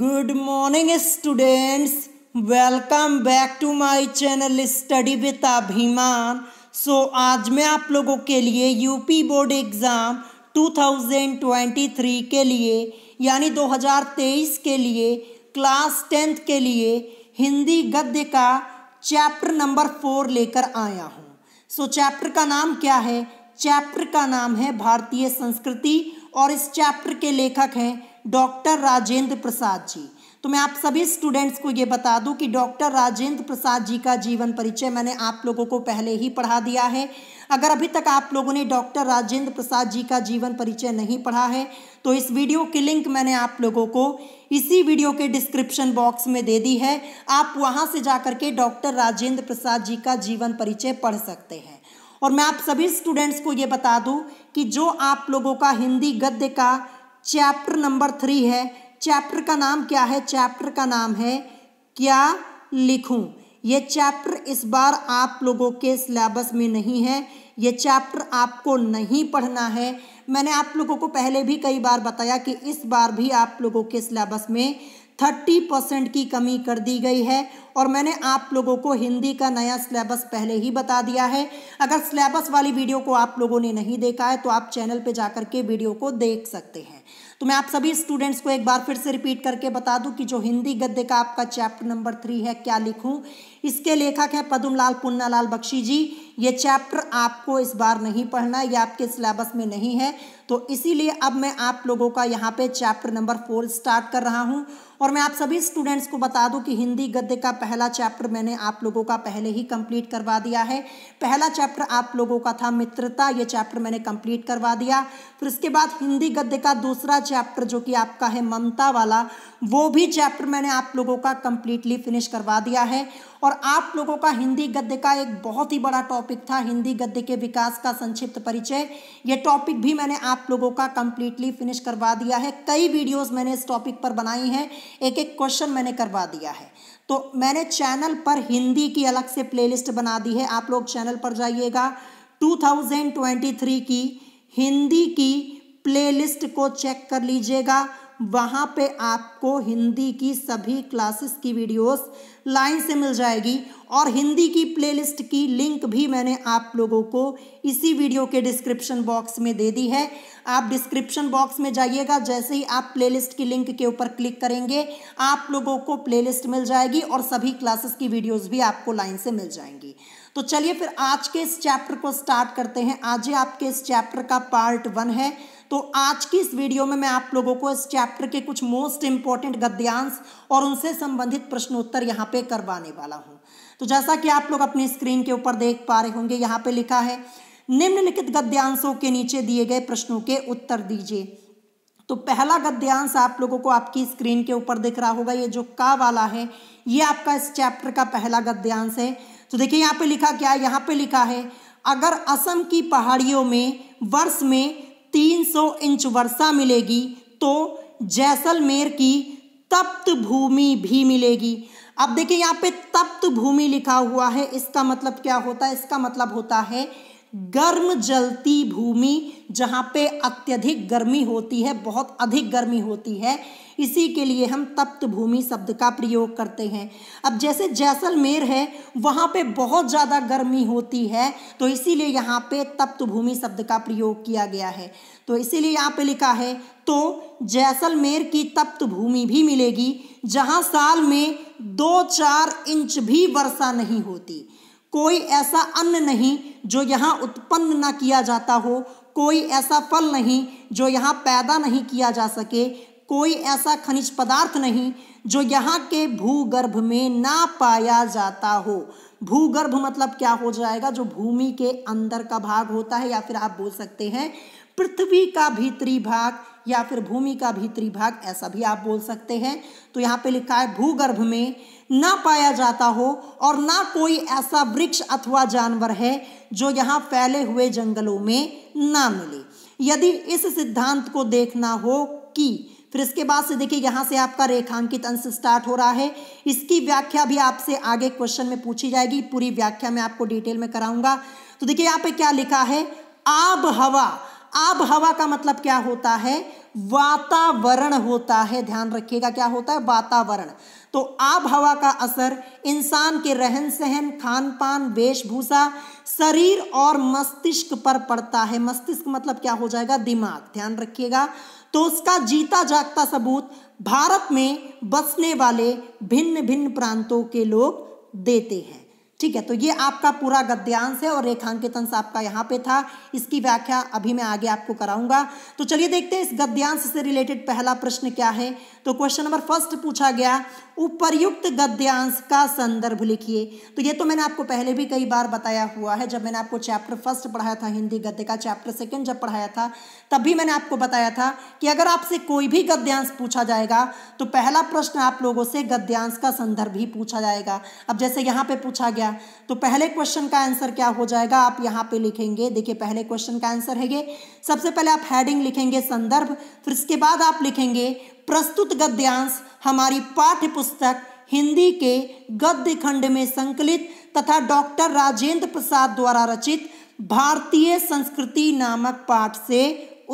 good morning students welcome back to my channel study with Abhiman so आज मैं आप लोगों के लिए यूपी बोर्ड एग्ज़ाम 2023 के लिए यानी 2023 के लिए क्लास टेंथ के लिए हिंदी गद्य का चैप्टर नंबर फोर लेकर आया हूँ सो so, चैप्टर का नाम क्या है चैप्टर का नाम है भारतीय संस्कृति और इस चैप्टर के लेखक हैं डॉक्टर राजेंद्र प्रसाद जी तो मैं आप सभी स्टूडेंट्स को ये बता दूं कि डॉक्टर राजेंद्र प्रसाद जी का जीवन परिचय मैंने आप लोगों को पहले ही पढ़ा दिया है अगर अभी तक आप लोगों ने डॉक्टर राजेंद्र प्रसाद जी का जीवन परिचय नहीं पढ़ा है तो इस वीडियो की लिंक मैंने आप लोगों को इसी वीडियो के डिस्क्रिप्शन बॉक्स में दे दी है आप वहाँ से जा के डॉक्टर राजेंद्र प्रसाद जी का जीवन परिचय पढ़ सकते हैं और मैं आप सभी स्टूडेंट्स को ये बता दूं कि जो आप लोगों का हिंदी गद्य का चैप्टर नंबर थ्री है चैप्टर का नाम क्या है चैप्टर का नाम है क्या लिखूं ये चैप्टर इस बार आप लोगों के सिलेबस में नहीं है ये चैप्टर आपको नहीं पढ़ना है मैंने आप लोगों को पहले भी कई बार बताया कि इस बार भी आप लोगों के सिलेबस में थर्टी परसेंट की कमी कर दी गई है और मैंने आप लोगों को हिंदी का नया सिलेबस पहले ही बता दिया है अगर सिलेबस वाली वीडियो को आप लोगों ने नहीं देखा है तो आप चैनल पे जाकर के वीडियो को देख सकते हैं तो मैं आप सभी स्टूडेंट्स को एक बार फिर से रिपीट करके बता दूं कि जो हिंदी गद्य का आपका चैप्टर नंबर थ्री है क्या लिखूं इसके लेखक हैं पदमलाल पुन्नालाल बख्शी जी ये चैप्टर आपको इस बार नहीं पढ़ना ये आपके सिलेबस में नहीं है तो इसीलिए अब मैं आप लोगों का यहाँ पे चैप्टर नंबर फोर स्टार्ट कर रहा हूँ और मैं आप सभी स्टूडेंट्स को बता दूं कि हिंदी गद्य का पहला चैप्टर मैंने आप लोगों का पहले ही कंप्लीट करवा दिया है पहला चैप्टर आप लोगों का था मित्रता ये चैप्टर मैंने कंप्लीट करवा दिया फिर उसके बाद हिंदी गद्य का दूसरा चैप्टर जो कि आपका है ममता वाला वो भी चैप्टर मैंने आप लोगों का कंप्लीटली फिनिश करवा दिया है और आप लोगों का हिंदी गद्य का एक बहुत ही बड़ा टॉपिक था हिंदी गद्य के विकास का संक्षिप्त परिचय ये टॉपिक भी मैंने आप लोगों का कंप्लीटली फिनिश करवा दिया है कई वीडियोस मैंने इस टॉपिक पर बनाई हैं एक एक क्वेश्चन मैंने करवा दिया है तो मैंने चैनल पर हिंदी की अलग से प्ले बना दी है आप लोग चैनल पर जाइएगा टू की हिंदी की प्लेलिस्ट को चेक कर लीजिएगा वहाँ पे आपको हिंदी की सभी क्लासेस की वीडियोस लाइन से मिल जाएगी और हिंदी की प्लेलिस्ट की लिंक भी मैंने आप लोगों को इसी वीडियो के डिस्क्रिप्शन बॉक्स में दे दी है आप डिस्क्रिप्शन बॉक्स में जाइएगा जैसे ही आप प्लेलिस्ट की लिंक के ऊपर क्लिक करेंगे आप लोगों को प्लेलिस्ट मिल जाएगी और सभी क्लासेस की वीडियोस भी आपको लाइन से मिल जाएंगी तो चलिए फिर आज के इस चैप्टर को स्टार्ट करते हैं आज ही आपके इस चैप्टर का पार्ट वन है तो आज की इस वीडियो में मैं आप लोगों को इस चैप्टर के कुछ मोस्ट इंपॉर्टेंट गद्यांश और उनसे संबंधित प्रश्नोत्तर यहाँ पे करवाने वाला हूँ तो जैसा कि आप लोग अपनी स्क्रीन के ऊपर देख पा रहे होंगे यहाँ पे लिखा है निम्नलिखित गद्यांशों के नीचे दिए गए प्रश्नों के उत्तर दीजिए तो पहला गद्यांश आप लोगों को आपकी स्क्रीन के ऊपर दिख रहा होगा ये जो का वाला है ये आपका इस चैप्टर का पहला गद्यांश है तो देखिए यहाँ पे लिखा क्या है यहाँ पे लिखा है अगर असम की पहाड़ियों में वर्ष में 300 इंच वर्षा मिलेगी तो जैसलमेर की तप्त भूमि भी मिलेगी अब देखिए यहाँ पे तप्त भूमि लिखा हुआ है इसका मतलब क्या होता है इसका मतलब होता है गर्म जलती भूमि जहाँ पे अत्यधिक गर्मी होती है बहुत अधिक गर्मी होती है इसी के लिए हम तप्त भूमि शब्द का प्रयोग करते हैं अब जैसे जैसलमेर है वहाँ पे बहुत ज़्यादा गर्मी होती है तो इसीलिए यहाँ पे तप्त भूमि शब्द का प्रयोग किया गया है तो इसीलिए यहाँ पे लिखा है तो जैसलमेर की तप्त भूमि भी मिलेगी जहाँ साल में दो चार इंच भी वर्षा नहीं होती कोई ऐसा अन्न नहीं जो यहाँ उत्पन्न ना किया जाता हो कोई ऐसा फल नहीं जो यहाँ पैदा नहीं किया जा सके कोई ऐसा खनिज पदार्थ नहीं जो यहाँ के भूगर्भ में ना पाया जाता हो भूगर्भ मतलब क्या हो जाएगा जो भूमि के अंदर का भाग होता है या फिर आप बोल सकते हैं पृथ्वी का भीतरी भाग या फिर भूमि का भीतरी भाग ऐसा भी आप बोल सकते हैं तो यहाँ पे लिखा है भूगर्भ में ना पाया जाता हो और ना कोई ऐसा वृक्ष अथवा जानवर है जो यहाँ फैले हुए जंगलों में ना मिले यदि इस सिद्धांत को देखना हो कि फिर इसके बाद से देखिए यहाँ से आपका रेखांकित अंश स्टार्ट हो रहा है इसकी व्याख्या भी आपसे आगे क्वेश्चन में पूछी जाएगी पूरी व्याख्या मैं आपको डिटेल में कराऊंगा तो देखिए यहाँ पे क्या लिखा है आब हवा आब हवा का मतलब क्या होता है वातावरण होता है ध्यान रखिएगा क्या होता है वातावरण तो आब हवा का असर इंसान के रहन सहन खान पान वेशभूषा शरीर और मस्तिष्क पर पड़ता है मस्तिष्क मतलब क्या हो जाएगा दिमाग ध्यान रखिएगा तो उसका जीता जागता सबूत भारत में बसने वाले भिन्न भिन्न प्रांतों के लोग देते हैं ठीक है तो ये आपका पूरा गद्यांश है और रेखांकित अंश आपका यहाँ पे था इसकी व्याख्या अभी मैं आगे आपको कराऊंगा तो चलिए देखते हैं इस गद्यांश से रिलेटेड पहला प्रश्न क्या है तो क्वेश्चन नंबर फर्स्ट पूछा गया उपरयुक्त गद्यांश का संदर्भ लिखिए तो ये तो मैंने आपको पहले भी कई बार बताया हुआ है जब मैंने आपको चैप्टर फर्स्ट पढ़ाया था हिंदी गद्य का चैप्टर सेकंड जब पढ़ाया था तब भी मैंने आपको बताया था कि अगर आपसे कोई भी गद्यांश पूछा जाएगा तो पहला प्रश्न आप लोगों से गद्यांश का संदर्भ ही पूछा जाएगा अब जैसे यहाँ पे पूछा गया तो पहले क्वेश्चन का आंसर क्या हो जाएगा आप यहाँ पे लिखेंगे देखिए पहले क्वेश्चन का आंसर है ये सबसे पहले आप हेडिंग लिखेंगे संदर्भ फिर इसके बाद आप लिखेंगे प्रस्तुत गद्यांश हमारी पाठ्य पुस्तक हिंदी के गद्य खंड में संकलित तथा डॉक्टर राजेंद्र प्रसाद द्वारा रचित भारतीय संस्कृति नामक पाठ से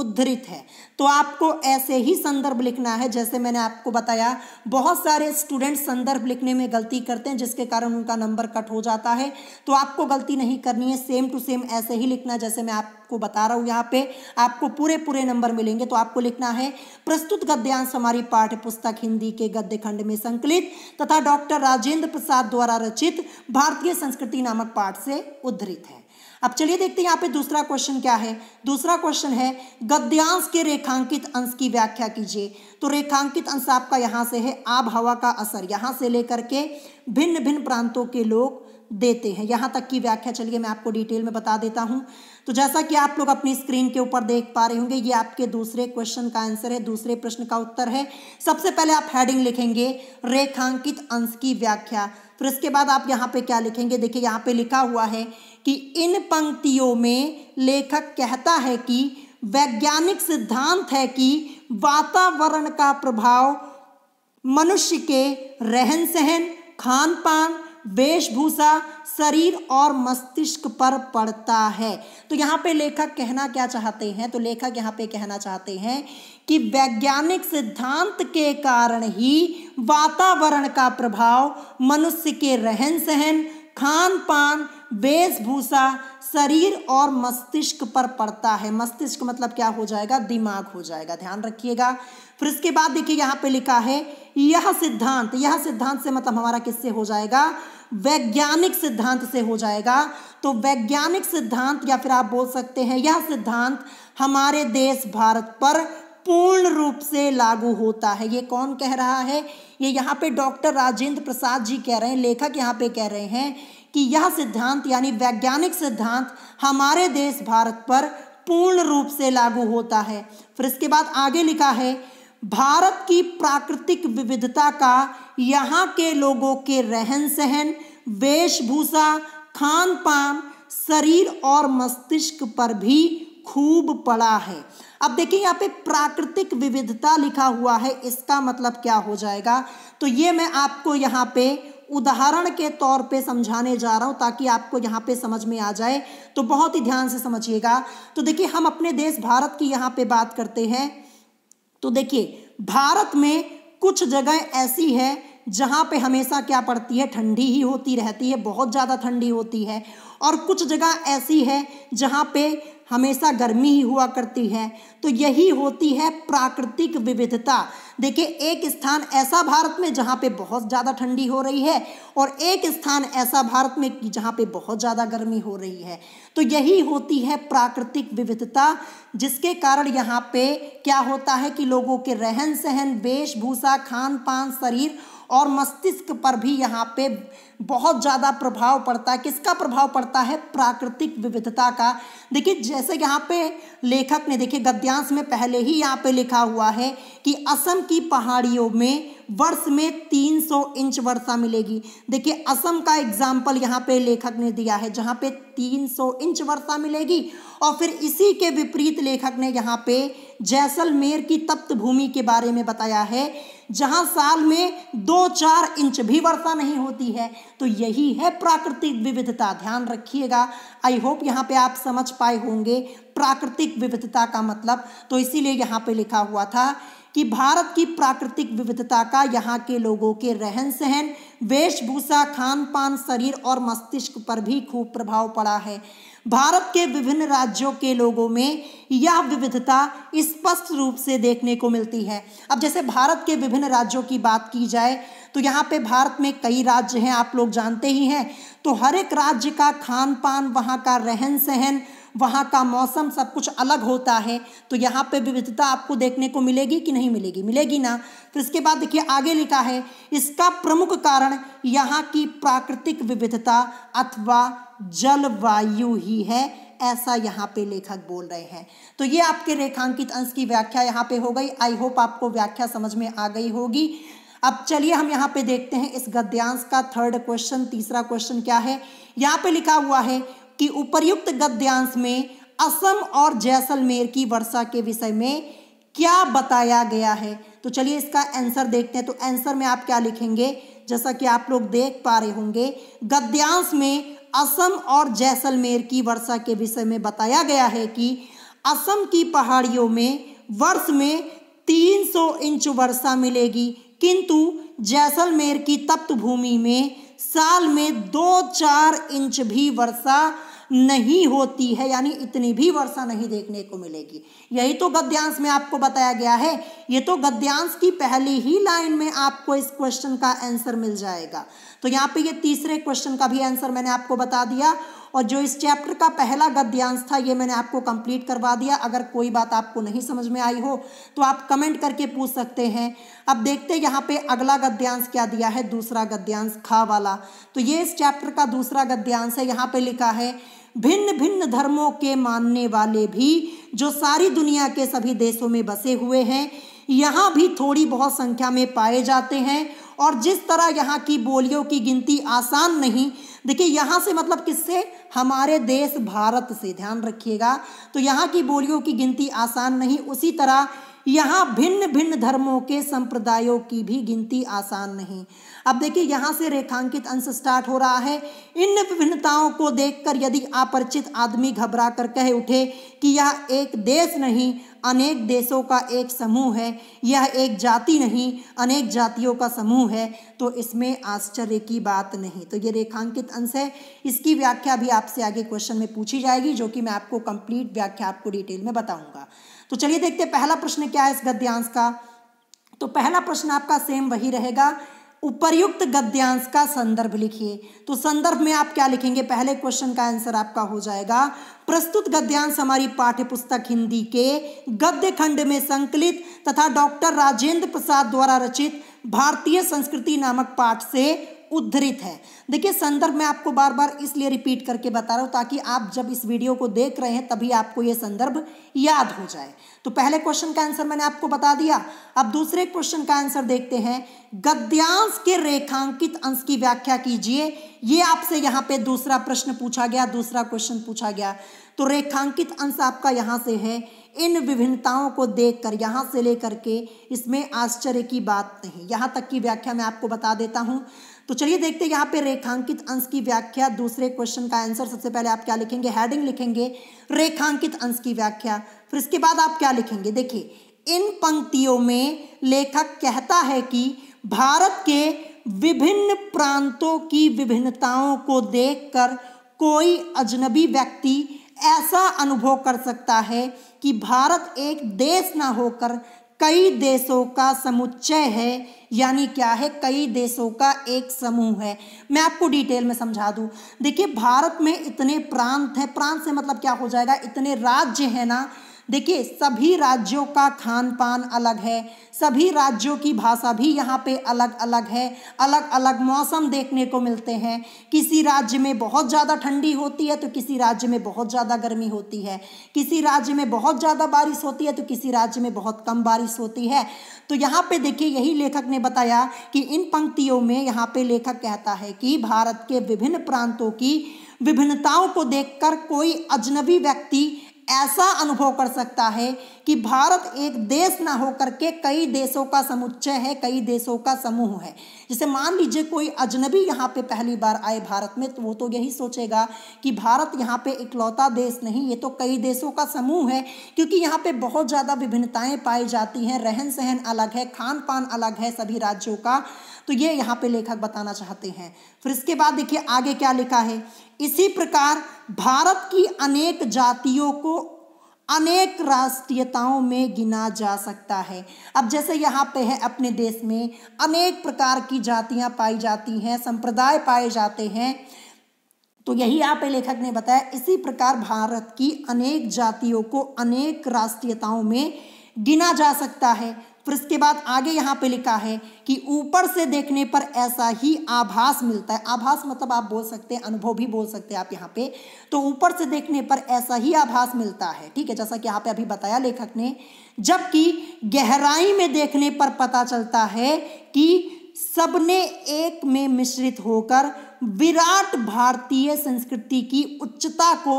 उद्धृत है तो आपको ऐसे ही संदर्भ लिखना है जैसे मैंने आपको बताया बहुत सारे स्टूडेंट संदर्भ लिखने में गलती करते हैं जिसके कारण उनका नंबर कट हो जाता है तो आपको गलती नहीं करनी है सेम टू सेम ऐसे ही लिखना जैसे मैं आपको बता रहा हूँ यहाँ पे आपको पूरे पूरे नंबर मिलेंगे तो आपको लिखना है प्रस्तुत गद्यांश हमारी पाठ्य पुस्तक हिंदी के गद्य खंड में संकलित तथा डॉक्टर राजेंद्र प्रसाद द्वारा रचित भारतीय संस्कृति नामक पाठ से उद्धृत है अब चलिए देखते हैं यहाँ पे दूसरा क्वेश्चन क्या है दूसरा क्वेश्चन है गद्यांश के रेखांकित अंश की व्याख्या कीजिए तो रेखांकित अंश आपका यहाँ से है आब हवा का असर यहाँ से लेकर के भिन्न भिन्न प्रांतों के लोग देते हैं यहाँ तक की व्याख्या चलिए मैं आपको डिटेल में बता देता हूँ तो जैसा कि आप लोग अपनी स्क्रीन के ऊपर देख पा रहे होंगे ये आपके दूसरे क्वेश्चन का आंसर है दूसरे प्रश्न का उत्तर है सबसे पहले आप हेडिंग लिखेंगे रेखांकित अंश की व्याख्या फिर इसके बाद आप यहाँ पे क्या लिखेंगे देखिए यहाँ पे लिखा हुआ है कि इन पंक्तियों में लेखक कहता है कि वैज्ञानिक सिद्धांत है कि वातावरण का प्रभाव मनुष्य के रहन सहन खान पान वेशभूषा शरीर और मस्तिष्क पर पड़ता है तो यहाँ पे लेखक कहना क्या चाहते हैं तो लेखक यहाँ पे कहना चाहते हैं कि वैज्ञानिक सिद्धांत के कारण ही वातावरण का प्रभाव मनुष्य के रहन सहन खान पान वेशभूषा शरीर और मस्तिष्क पर पड़ता है मस्तिष्क मतलब क्या हो जाएगा दिमाग हो जाएगा ध्यान रखिएगा फिर इसके बाद देखिए यहाँ पे लिखा है यह सिद्धांत यह सिद्धांत से मतलब हमारा किससे हो जाएगा वैज्ञानिक सिद्धांत से हो जाएगा तो वैज्ञानिक सिद्धांत या फिर आप बोल सकते हैं यह सिद्धांत हमारे देश भारत पर पूर्ण रूप से लागू होता है ये कौन कह रहा है ये यहाँ पे डॉक्टर राजेंद्र प्रसाद जी कह रहे हैं लेखक यहाँ पे कह रहे हैं कि यह सिद्धांत यानी वैज्ञानिक सिद्धांत हमारे देश भारत पर पूर्ण रूप से लागू होता है फिर इसके बाद आगे लिखा है भारत की प्राकृतिक विविधता का यहाँ के लोगों के रहन सहन वेशभूषा खान पान शरीर और मस्तिष्क पर भी खूब पड़ा है अब देखिए यहाँ पे प्राकृतिक विविधता लिखा हुआ है इसका मतलब क्या हो जाएगा तो ये मैं आपको यहाँ पे उदाहरण के तौर पे समझाने जा रहा हूँ ताकि आपको यहाँ पे समझ में आ जाए तो बहुत ही ध्यान से समझिएगा तो देखिए हम अपने देश भारत की यहाँ पे बात करते हैं तो देखिए भारत में कुछ जगह ऐसी है जहाँ पे हमेशा क्या पड़ती है ठंडी ही होती रहती है बहुत ज़्यादा ठंडी होती है और कुछ जगह ऐसी है जहाँ पे हमेशा गर्मी ही हुआ करती है तो यही होती है प्राकृतिक विविधता देखिए एक स्थान ऐसा भारत में जहाँ पे बहुत ज़्यादा ठंडी हो रही है और एक स्थान ऐसा भारत में कि जहाँ पे बहुत ज़्यादा गर्मी हो रही है तो यही होती है प्राकृतिक विविधता जिसके कारण यहाँ पे क्या होता है कि लोगों के रहन सहन वेशभूषा खान पान शरीर और मस्तिष्क पर भी यहाँ पे बहुत ज़्यादा प्रभाव पड़ता है किसका प्रभाव पड़ता है प्राकृतिक विविधता का देखिए जैसे यहाँ पे लेखक ने देखिए गद्यांश में पहले ही यहाँ पे लिखा हुआ है कि असम की पहाड़ियों में वर्ष में 300 इंच वर्षा मिलेगी देखिए असम का एग्जाम्पल यहाँ पे लेखक ने दिया है जहाँ पे 300 इंच वर्षा मिलेगी और फिर इसी के विपरीत लेखक ने यहाँ पे जैसलमेर की तप्त भूमि के बारे में बताया है जहां साल में दो चार इंच भी वर्षा नहीं होती है तो यही है प्राकृतिक विविधता ध्यान रखिएगा आई होप यहाँ पे आप समझ पाए होंगे प्राकृतिक विविधता का मतलब तो इसीलिए यहाँ पे लिखा हुआ था कि भारत की प्राकृतिक विविधता का यहाँ के लोगों के रहन सहन वेशभूषा खान पान शरीर और मस्तिष्क पर भी खूब प्रभाव पड़ा है भारत के विभिन्न राज्यों के लोगों में यह विविधता स्पष्ट रूप से देखने को मिलती है अब जैसे भारत के विभिन्न राज्यों की बात की जाए तो यहाँ पे भारत में कई राज्य हैं आप लोग जानते ही हैं तो हर एक राज्य का खान पान वहाँ का रहन सहन वहाँ का मौसम सब कुछ अलग होता है तो यहाँ पे विविधता आपको देखने को मिलेगी कि नहीं मिलेगी मिलेगी ना तो इसके बाद देखिए आगे लिखा है इसका प्रमुख कारण यहाँ की प्राकृतिक विविधता अथवा जलवायु ही है ऐसा यहाँ पे लेखक बोल रहे हैं तो ये आपके रेखांकित अंश की व्याख्या यहाँ पे हो गई आई होप आपको व्याख्या समझ में आ गई होगी अब चलिए हम यहाँ पे देखते हैं इस गद्यांश का थर्ड क्वेश्चन तीसरा क्वेश्चन क्या है यहाँ पे लिखा हुआ है कि उपर्युक्त गद्यांश में असम और जैसलमेर की वर्षा के विषय में क्या बताया गया है तो चलिए इसका आंसर देखते हैं तो आंसर में आप क्या लिखेंगे जैसा कि आप लोग देख पा रहे होंगे गद्यांश में असम और जैसलमेर की वर्षा के विषय में बताया गया है कि असम की पहाड़ियों में वर्ष में 300 इंच वर्षा मिलेगी किंतु जैसलमेर की तप्त भूमि में साल में दो चार इंच भी वर्षा नहीं होती है यानी इतनी भी वर्षा नहीं देखने को मिलेगी यही तो गद्यांश में आपको बताया गया है ये तो गद्यांश की पहली ही लाइन में आपको इस क्वेश्चन का आंसर मिल जाएगा तो यहाँ पे ये तीसरे क्वेश्चन का भी आंसर मैंने आपको बता दिया और जो इस चैप्टर का पहला गद्यांश था ये मैंने आपको कंप्लीट करवा दिया अगर कोई बात आपको नहीं समझ में आई हो तो आप कमेंट करके पूछ सकते हैं अब देखते यहाँ पे अगला गद्यांश क्या दिया है दूसरा गद्यांश खा वाला तो ये इस चैप्टर का दूसरा गद्यांश है यहाँ पे लिखा है भिन्न भिन्न धर्मों के मानने वाले भी जो सारी दुनिया के सभी देशों में बसे हुए हैं यहाँ भी थोड़ी बहुत संख्या में पाए जाते हैं और जिस तरह यहाँ की बोलियों की गिनती आसान नहीं देखिए यहाँ से मतलब किससे हमारे देश भारत से ध्यान रखिएगा तो यहाँ की बोलियों की गिनती आसान नहीं उसी तरह यहाँ भिन्न भिन्न धर्मों के संप्रदायों की भी गिनती आसान नहीं अब देखिए यहाँ से रेखांकित अंश स्टार्ट हो रहा है इन विभिन्नताओं को देखकर यदि अपरिचित आदमी घबरा कर कह उठे कि यह एक देश नहीं अनेक देशों का एक समूह है यह एक जाति नहीं अनेक जातियों का समूह है तो इसमें आश्चर्य की बात नहीं तो ये रेखांकित अंश है इसकी व्याख्या भी आपसे आगे क्वेश्चन में पूछी जाएगी जो कि मैं आपको कंप्लीट व्याख्या आपको डिटेल में बताऊंगा तो चलिए देखते हैं पहला प्रश्न क्या है इस गद्यांश का तो पहला प्रश्न आपका सेम वही रहेगा उपर्युक्त गद्यांश का संदर्भ लिखिए तो संदर्भ में आप क्या लिखेंगे पहले क्वेश्चन का आंसर आपका हो जाएगा प्रस्तुत गद्यांश हमारी पाठ्य पुस्तक हिंदी के गद्य खंड में संकलित तथा डॉक्टर राजेंद्र प्रसाद द्वारा रचित भारतीय संस्कृति नामक पाठ से उद्धृत है देखिए संदर्भ मैं आपको बार बार इसलिए रिपीट करके बता रहा हूँ ताकि आप जब इस वीडियो को देख रहे हैं तभी आपको ये संदर्भ याद हो जाए तो पहले क्वेश्चन का आंसर मैंने आपको बता दिया अब दूसरे क्वेश्चन का आंसर देखते हैं गद्यांश के रेखांकित अंश की व्याख्या कीजिए ये आपसे यहाँ पे दूसरा प्रश्न पूछा गया दूसरा क्वेश्चन पूछा गया तो रेखांकित अंश आपका यहाँ से है इन विभिन्नताओं को देखकर कर यहाँ से लेकर के इसमें आश्चर्य की बात नहीं यहाँ तक की व्याख्या मैं आपको बता देता हूँ तो चलिए देखते हैं यहाँ पे रेखांकित अंश की व्याख्या दूसरे क्वेश्चन का आंसर सबसे पहले आप क्या लिखेंगे हेडिंग लिखेंगे रेखांकित अंश की व्याख्या फिर इसके बाद आप क्या लिखेंगे देखिए इन पंक्तियों में लेखक कहता है कि भारत के विभिन्न प्रांतों की विभिन्नताओं को देखकर कोई अजनबी व्यक्ति ऐसा अनुभव कर सकता है कि भारत एक देश ना होकर कई देशों का समुच्चय है यानी क्या है कई देशों का एक समूह है मैं आपको डिटेल में समझा दूं देखिए भारत में इतने प्रांत हैं प्रांत से मतलब क्या हो जाएगा इतने राज्य हैं ना देखिए सभी राज्यों का खान पान अलग है सभी राज्यों की भाषा भी यहाँ पे अलग अलग है अलग अलग मौसम देखने को मिलते हैं किसी राज्य में बहुत ज़्यादा ठंडी होती है तो किसी राज्य में बहुत ज़्यादा गर्मी होती है किसी राज्य में बहुत ज़्यादा बारिश होती है तो किसी राज्य में बहुत कम बारिश होती है तो यहाँ पे देखिए यही लेखक ने बताया कि इन पंक्तियों में यहाँ पे लेखक कहता है कि भारत के विभिन्न प्रांतों की विभिन्नताओं को देखकर कोई अजनबी व्यक्ति ऐसा अनुभव कर सकता है कि भारत एक देश ना होकर के कई देशों का समुच्चय है कई देशों का समूह है जैसे मान लीजिए कोई अजनबी यहाँ पे पहली बार आए भारत में तो वो तो यही सोचेगा कि भारत यहाँ पे इकलौता देश नहीं ये तो कई देशों का समूह है क्योंकि यहाँ पे बहुत ज़्यादा विभिन्नताएं पाई जाती हैं रहन सहन अलग है खान पान अलग है सभी राज्यों का तो ये यहाँ पे लेखक बताना चाहते हैं फिर इसके बाद देखिए आगे क्या लिखा है इसी प्रकार भारत की अनेक जातियों को अनेक राष्ट्रीयताओं में गिना जा सकता है अब जैसे यहाँ पे है अपने देश में अनेक प्रकार की जातियाँ पाई जाती हैं संप्रदाय पाए जाते हैं तो यही यहाँ पे लेखक ने बताया इसी प्रकार भारत की अनेक जातियों को अनेक राष्ट्रीयताओं में गिना जा सकता है फिर इसके बाद आगे यहाँ पे लिखा है कि ऊपर से देखने पर ऐसा ही आभास मिलता है आभास मतलब आप बोल सकते हैं अनुभव भी बोल सकते हैं आप यहाँ पे तो ऊपर से देखने पर ऐसा ही आभास मिलता है ठीक है जैसा कि यहाँ पे अभी बताया लेखक ने जबकि गहराई में देखने पर पता चलता है कि सबने एक में मिश्रित होकर विराट भारतीय संस्कृति की उच्चता को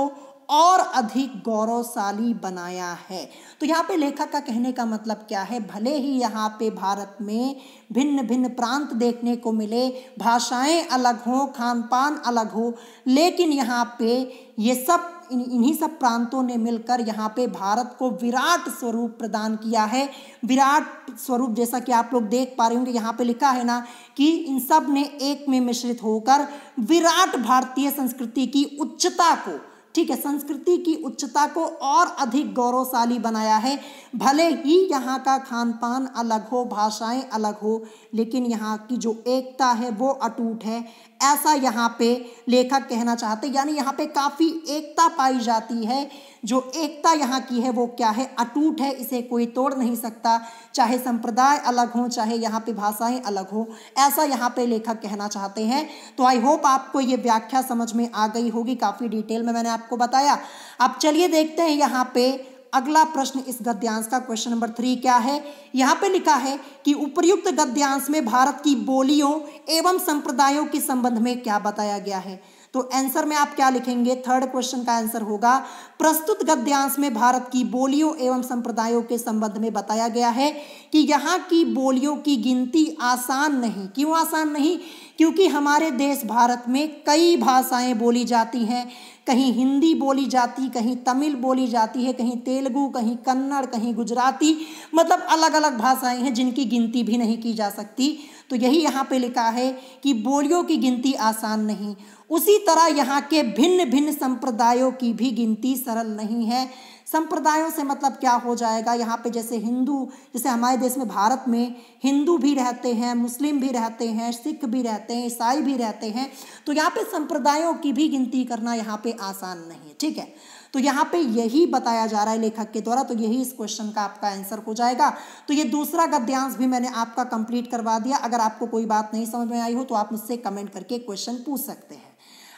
और अधिक गौरवशाली बनाया है तो यहाँ पे लेखक का कहने का मतलब क्या है भले ही यहाँ पे भारत में भिन्न भिन्न प्रांत देखने को मिले भाषाएं अलग हों खान पान अलग हो लेकिन यहाँ पे ये सब इन्हीं सब प्रांतों ने मिलकर यहाँ पे भारत को विराट स्वरूप प्रदान किया है विराट स्वरूप जैसा कि आप लोग देख पा रहे होंगे यहाँ पे लिखा है ना कि इन सब ने एक में मिश्रित होकर विराट भारतीय संस्कृति की उच्चता को ठीक है संस्कृति की उच्चता को और अधिक गौरवशाली बनाया है भले ही यहाँ का खान पान अलग हो भाषाएं अलग हो लेकिन यहाँ की जो एकता है वो अटूट है ऐसा यहाँ पे लेखक कहना चाहते यानी यहाँ पे काफ़ी एकता पाई जाती है जो एकता यहाँ की है वो क्या है अटूट है इसे कोई तोड़ नहीं सकता चाहे संप्रदाय अलग हो चाहे यहाँ पे भाषाएं अलग हो ऐसा यहाँ पे लेखक कहना चाहते हैं तो आई होप आपको ये व्याख्या समझ में आ गई होगी काफ़ी डिटेल में मैंने आपको बताया अब चलिए देखते हैं यहाँ पे अगला प्रश्न इस गद्यांश का क्वेश्चन नंबर थ्री क्या है यहाँ पे लिखा है कि उपयुक्त गद्यांश में भारत की बोलियों एवं संप्रदायों के संबंध में क्या बताया गया है तो आंसर में आप क्या लिखेंगे थर्ड क्वेश्चन का आंसर होगा प्रस्तुत गद्यांश में भारत की बोलियों एवं संप्रदायों के संबंध में बताया गया है कि यहाँ की बोलियों की गिनती आसान नहीं क्यों आसान नहीं क्योंकि हमारे देश भारत में कई भाषाएं बोली जाती हैं कहीं हिंदी बोली जाती कहीं तमिल बोली जाती है कहीं तेलुगु कहीं कन्नड़ कहीं गुजराती मतलब अलग अलग भाषाएं हैं जिनकी गिनती भी नहीं की जा सकती तो यही यहाँ पे लिखा है कि बोलियों की गिनती आसान नहीं उसी तरह यहाँ के भिन्न भिन्न संप्रदायों की भी गिनती सरल नहीं है संप्रदायों से मतलब क्या हो जाएगा यहाँ पे जैसे हिंदू जैसे हमारे देश में भारत में हिंदू भी रहते हैं मुस्लिम भी रहते हैं सिख भी रहते हैं ईसाई भी रहते हैं तो यहाँ पे संप्रदायों की भी गिनती करना यहाँ पे आसान नहीं है ठीक है तो यहाँ पे यही बताया जा रहा है लेखक के द्वारा तो यही इस क्वेश्चन का आपका आंसर हो जाएगा तो ये दूसरा गद्यांश भी मैंने आपका कंप्लीट करवा दिया अगर आपको कोई बात नहीं समझ में आई हो तो आप मुझसे कमेंट करके क्वेश्चन पूछ सकते हैं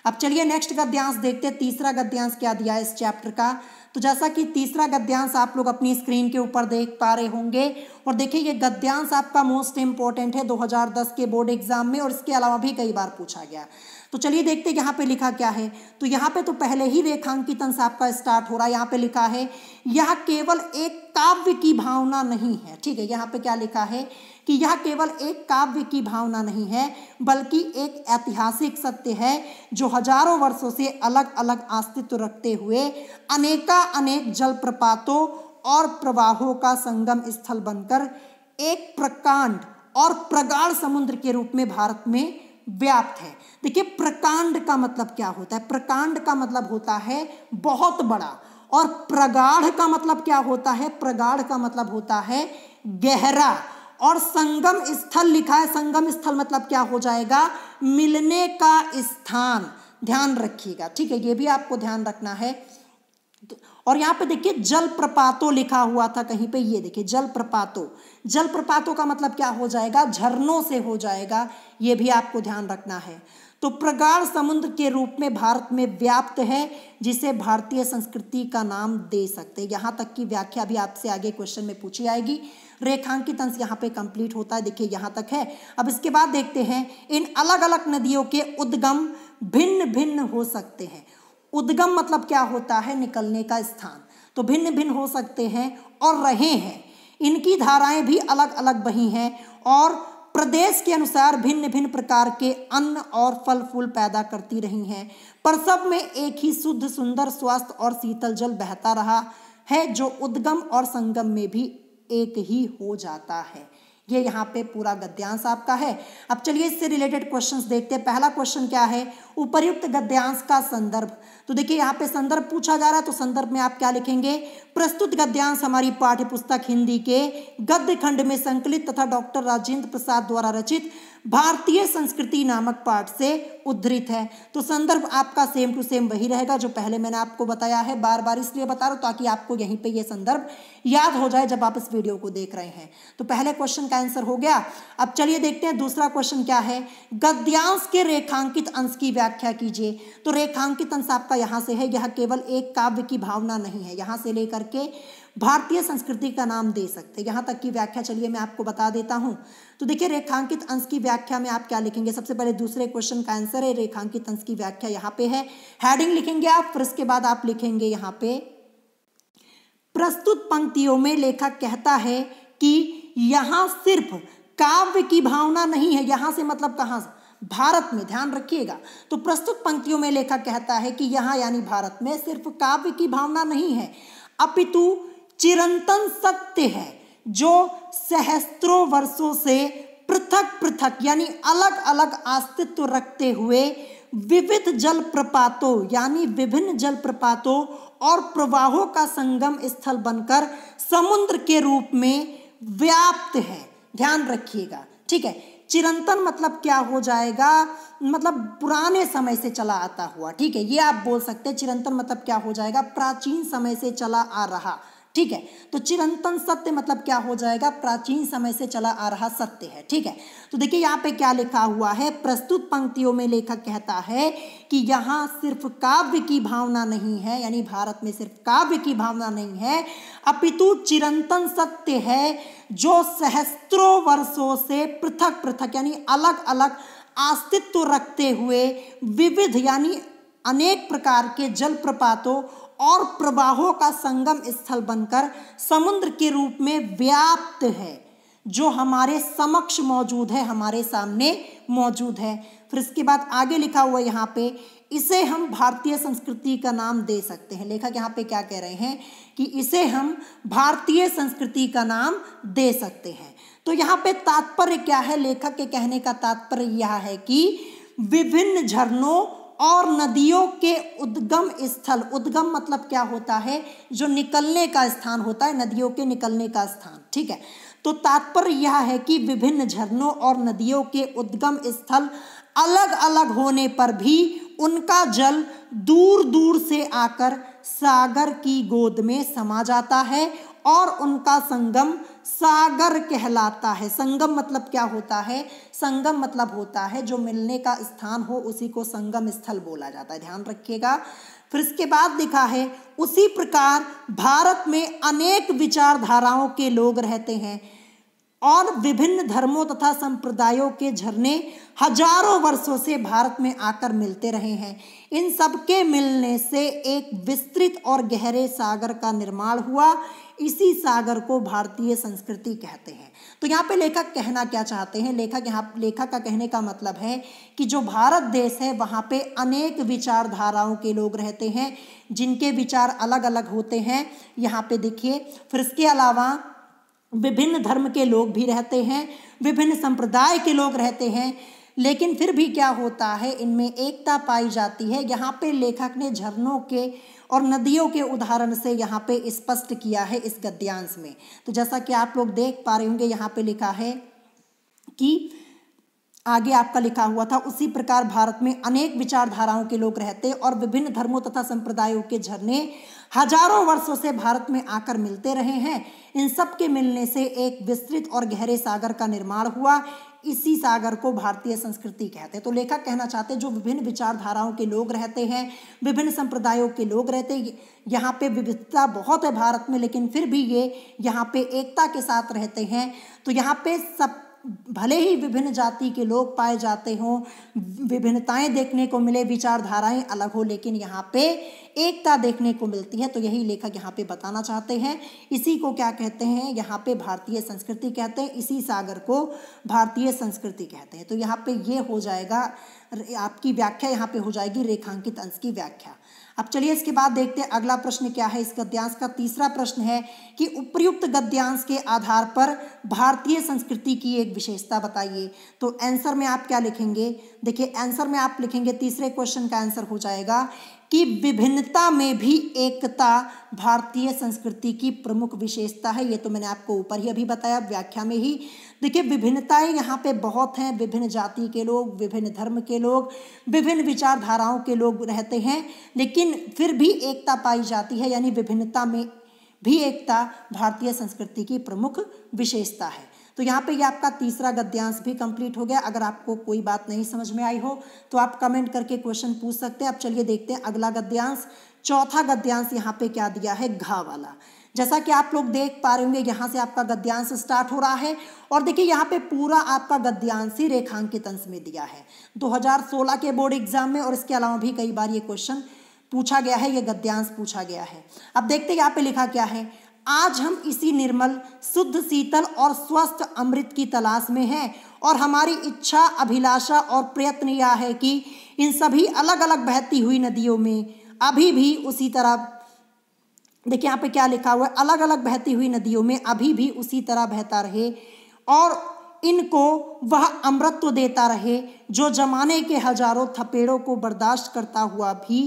अब चलिए नेक्स्ट गद्यांश देखते हैं तीसरा गद्यांश क्या दिया है इस चैप्टर का तो जैसा कि तीसरा गद्यांश आप लोग अपनी स्क्रीन के ऊपर देख पा रहे होंगे और देखिए ये गद्यांश आपका मोस्ट इंपॉर्टेंट है 2010 के बोर्ड एग्जाम में और इसके अलावा भी कई बार पूछा गया तो चलिए देखते हैं यहाँ पे लिखा क्या है तो यहाँ पे तो पहले ही रेखांकित अंश आपका स्टार्ट हो रहा है यहाँ पे लिखा है यह केवल एक काव्य की भावना नहीं है ठीक है यहाँ पे क्या लिखा है कि यह केवल एक काव्य की भावना नहीं है बल्कि एक ऐतिहासिक सत्य है जो हजारों वर्षों से अलग अलग अस्तित्व रखते हुए अनेका अनेक जलप्रपातों और प्रवाहों का संगम स्थल बनकर एक प्रकांड और प्रगाढ़ समुद्र के रूप में भारत में व्याप्त है देखिए प्रकांड का मतलब क्या होता है प्रकांड का मतलब होता है बहुत बड़ा और प्रगाढ़ का मतलब क्या होता है प्रगाढ़ का मतलब होता है गहरा और संगम स्थल लिखा है संगम स्थल मतलब क्या हो जाएगा मिलने का स्थान ध्यान रखिएगा ठीक है ये भी आपको ध्यान रखना है और यहाँ पे देखिए जल प्रपातों लिखा हुआ था कहीं पे ये देखिए जल प्रपातों जल प्रपातों का मतलब क्या हो जाएगा झरनों से हो जाएगा ये भी आपको ध्यान रखना है तो प्रगाढ़ समुद्र के रूप में भारत में व्याप्त है जिसे भारतीय संस्कृति का नाम दे सकते हैं यहाँ तक की व्याख्या भी आपसे आगे क्वेश्चन में पूछी आएगी रेखांकित अंश यहाँ पे कंप्लीट होता है देखिए यहाँ तक है अब इसके बाद देखते हैं इन अलग अलग नदियों के उद्गम भिन्न भिन्न हो सकते हैं उद्गम मतलब क्या होता है निकलने का स्थान तो भिन्न भिन्न हो सकते हैं और रहे हैं इनकी धाराएं भी अलग अलग बही हैं और प्रदेश के अनुसार भिन्न भिन्न प्रकार के अन्न और फल फूल पैदा करती रही हैं पर सब में एक ही शुद्ध सुंदर स्वस्थ और शीतल जल बहता रहा है जो उद्गम और संगम में भी एक ही हो जाता है ये यहाँ पे पूरा गद्यांश आपका है अब चलिए इससे रिलेटेड क्वेश्चंस देखते हैं पहला क्वेश्चन क्या है उपर्युक्त गद्यांश का संदर्भ तो देखिए यहाँ पे संदर्भ पूछा जा रहा है तो संदर्भ में आप क्या लिखेंगे प्रस्तुत गद्यांश हमारी पाठ्य पुस्तक हिंदी के गद्य खंड में संकलित तथा डॉक्टर राजेंद्र प्रसाद द्वारा रचित भारतीय संस्कृति नामक पाठ से उद्धृत है तो संदर्भ आपका सेम टू सेम वही रहेगा जो पहले मैंने आपको बताया है बार बार इसलिए बता रहा हूँ ताकि आपको यहीं पे ये संदर्भ याद हो जाए जब आप इस वीडियो को देख रहे हैं तो पहले क्वेश्चन का आंसर हो गया अब चलिए देखते हैं दूसरा क्वेश्चन क्या है गद्यांश के रेखांकित अंश की व्याख्या कीजिए तो रेखांकित अंश आपका यहाँ से है यह केवल एक काव्य की भावना नहीं है यहाँ से लेकर के भारतीय संस्कृति का नाम दे सकते हैं यहाँ तक की व्याख्या चलिए मैं आपको बता देता हूँ तो देखिए रेखांकित अंश की व्याख्या में आप क्या लिखेंगे सबसे पहले दूसरे क्वेश्चन का आंसर है रेखांकित अंश की व्याख्या यहाँ पे है हेडिंग लिखेंगे आप फिर उसके बाद आप लिखेंगे यहाँ पे प्रस्तुत पंक्तियों में लेखक कहता है कि यहाँ सिर्फ काव्य की भावना नहीं है यहाँ से मतलब कहाँ से भारत में ध्यान रखिएगा तो प्रस्तुत पंक्तियों में लेखक कहता है कि यहाँ यानी भारत में सिर्फ काव्य की भावना नहीं है अपितु चिरंतन सत्य है जो सहस्त्रों वर्षों से पृथक पृथक यानी अलग अलग अस्तित्व रखते हुए विविध जल प्रपातों यानी विभिन्न जल प्रपातों और प्रवाहों का संगम स्थल बनकर समुद्र के रूप में व्याप्त है ध्यान रखिएगा ठीक है चिरंतन मतलब क्या हो जाएगा मतलब पुराने समय से चला आता हुआ ठीक है ये आप बोल सकते हैं चिरंतन मतलब क्या हो जाएगा प्राचीन समय से चला आ रहा ठीक है तो चिरंतन सत्य मतलब क्या हो जाएगा प्राचीन समय से चला आ रहा सत्य है ठीक है तो देखिए यहाँ पे क्या लिखा हुआ है प्रस्तुत पंक्तियों में लेखक कहता है कि यहाँ सिर्फ काव्य की भावना नहीं है यानी भारत में सिर्फ काव्य की भावना नहीं है अपितु चिरंतन सत्य है जो सहस्त्रों वर्षों से पृथक पृथक यानी अलग अलग अस्तित्व रखते हुए विविध यानी अनेक प्रकार के जलप्रपातों और प्रवाहों का संगम स्थल बनकर समुद्र के रूप में व्याप्त है जो हमारे समक्ष मौजूद है हमारे सामने मौजूद है फिर इसके बाद आगे लिखा हुआ यहाँ पे इसे हम भारतीय संस्कृति का नाम दे सकते हैं लेखक यहाँ पे क्या कह रहे हैं कि इसे हम भारतीय संस्कृति का नाम दे सकते हैं तो यहाँ पे तात्पर्य क्या है लेखक के कहने का तात्पर्य यह है कि विभिन्न झरनों और नदियों के उद्गम स्थल उद्गम मतलब क्या होता है जो निकलने का स्थान होता है नदियों के निकलने का स्थान ठीक है तो तात्पर्य यह है कि विभिन्न झरनों और नदियों के उद्गम स्थल अलग अलग होने पर भी उनका जल दूर दूर से आकर सागर की गोद में समा जाता है और उनका संगम सागर कहलाता है संगम मतलब क्या होता है संगम मतलब होता है जो मिलने का स्थान हो उसी को संगम स्थल बोला जाता है ध्यान रखिएगा फिर इसके बाद लिखा है उसी प्रकार भारत में अनेक विचारधाराओं के लोग रहते हैं और विभिन्न धर्मों तथा संप्रदायों के झरने हजारों वर्षों से भारत में आकर मिलते रहे हैं इन सब के मिलने से एक विस्तृत और गहरे सागर का निर्माण हुआ इसी सागर को भारतीय संस्कृति कहते हैं तो यहाँ पे लेखक कहना क्या चाहते हैं लेखक यहाँ लेखक का कहने का मतलब है कि जो भारत देश है वहाँ पे अनेक विचारधाराओं के लोग रहते हैं जिनके विचार अलग अलग होते हैं यहाँ पे देखिए फिर इसके अलावा विभिन्न धर्म के लोग भी रहते हैं विभिन्न संप्रदाय के लोग रहते हैं लेकिन फिर भी क्या होता है इनमें एकता पाई जाती है यहाँ पे लेखक ने झरनों के और नदियों के उदाहरण से यहाँ पे स्पष्ट किया है इस गद्यांश में तो जैसा कि आप लोग देख पा रहे होंगे यहाँ पे लिखा है कि आगे आपका लिखा हुआ था उसी प्रकार भारत में अनेक विचारधाराओं के लोग रहते और विभिन्न धर्मों तथा संप्रदायों के झरने हजारों वर्षों से भारत में आकर मिलते रहे हैं इन सब के मिलने से एक विस्तृत और गहरे सागर का निर्माण हुआ इसी सागर को भारतीय संस्कृति कहते हैं तो लेखक कहना चाहते हैं जो विभिन्न विचारधाराओं के लोग रहते हैं विभिन्न संप्रदायों के लोग रहते हैं यहाँ पे विविधता बहुत है भारत में लेकिन फिर भी ये यहाँ पे एकता के साथ रहते हैं तो यहाँ पे सब भले ही विभिन्न जाति के लोग पाए जाते हों विभिन्नताएं देखने को मिले विचारधाराएं अलग हो लेकिन यहाँ पे एकता देखने को मिलती है तो यही लेखक यहाँ पे बताना चाहते हैं इसी को क्या कहते हैं यहाँ पे भारतीय संस्कृति कहते हैं इसी सागर को भारतीय संस्कृति कहते हैं तो यहाँ पे ये हो जाएगा आपकी व्याख्या यहाँ पे हो जाएगी रेखांकित अंश की व्याख्या अब चलिए इसके बाद देखते हैं अगला प्रश्न क्या है इस गद्यांश का तीसरा प्रश्न है कि उपयुक्त गद्यांश के आधार पर भारतीय संस्कृति की एक विशेषता बताइए तो आंसर में आप क्या लिखेंगे देखिए आंसर में आप लिखेंगे तीसरे क्वेश्चन का आंसर हो जाएगा कि विभिन्नता में भी एकता भारतीय संस्कृति की प्रमुख विशेषता है ये तो मैंने आपको ऊपर ही अभी बताया व्याख्या में ही देखिए विभिन्नताएं यहाँ पे बहुत हैं विभिन्न जाति के लोग विभिन्न धर्म के लोग विभिन्न विचारधाराओं के लोग रहते हैं लेकिन फिर भी एकता पाई जाती है यानी विभिन्नता में भी एकता भारतीय संस्कृति की प्रमुख विशेषता है तो यहाँ पे ये यह आपका तीसरा गद्यांश भी कंप्लीट हो गया अगर आपको कोई बात नहीं समझ में आई हो तो आप कमेंट करके क्वेश्चन पूछ सकते हैं अब चलिए देखते हैं अगला गद्यांश चौथा गद्यांश यहाँ पे क्या दिया है घा वाला जैसा कि आप लोग देख पा रहे होंगे यहाँ से आपका गद्यांश स्टार्ट हो रहा है और देखिए यहाँ पे पूरा आपका गद्यांश ही रेखांकित अंश में दिया है 2016 के बोर्ड एग्जाम में और इसके अलावा भी कई बार ये क्वेश्चन पूछा गया है ये गद्यांश पूछा गया है अब देखते हैं यहाँ पे लिखा क्या है आज हम इसी निर्मल शुद्ध शीतल और स्वस्थ अमृत की तलाश में हैं और हमारी इच्छा अभिलाषा और प्रयत्न यह है कि इन सभी अलग अलग बहती हुई नदियों में अभी भी उसी तरह देखिए यहाँ पे क्या लिखा हुआ है अलग अलग बहती हुई नदियों में अभी भी उसी तरह बहता रहे और इनको वह तो देता रहे जो जमाने के हजारों थपेड़ों को बर्दाश्त करता हुआ भी